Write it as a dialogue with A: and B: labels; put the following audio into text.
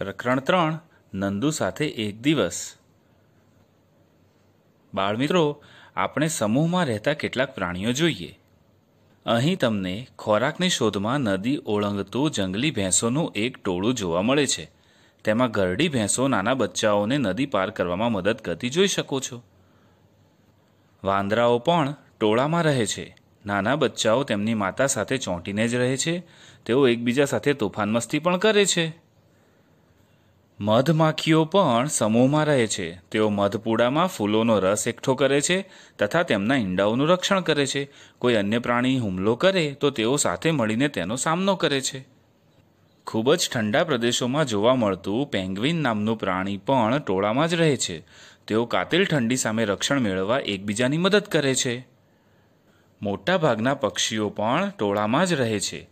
A: પ્રકરણ ત્રણ નંદુ સાથે એક દિવસ બાળમિત્રો આપણે સમૂહમાં રહેતા કેટલાક પ્રાણીઓ જોઈએ અહીં તમને ખોરાકની શોધમાં નદી ઓળંગતું જંગલી ભેંસોનું એક ટોળું જોવા મળે છે તેમાં ઘરડી ભેંસો નાના બચ્ચાઓને નદી પાર કરવામાં મદદ કરતી જોઈ શકો છો વાંદરાઓ પણ ટોળામાં રહે છે નાના બચ્ચાઓ તેમની માતા સાથે ચોંટીને જ રહે છે તેઓ એકબીજા સાથે તોફાન મસ્તી પણ કરે છે મધમાખીઓ પણ સમૂહમાં રહે છે તેઓ મધપુડામાં ફૂલોનો રસ એકઠો કરે છે તથા તેમના ઈંડાઓનું રક્ષણ કરે છે કોઈ અન્ય પ્રાણી હુમલો કરે તો તેઓ સાથે મળીને તેનો સામનો કરે છે ખૂબ જ ઠંડા પ્રદેશોમાં જોવા મળતું પેંગ્વિન નામનું પ્રાણી પણ ટોળામાં જ રહે છે તેઓ કાતિલ ઠંડી સામે રક્ષણ મેળવવા એકબીજાની મદદ કરે છે મોટાભાગના પક્ષીઓ પણ
B: ટોળામાં જ રહે છે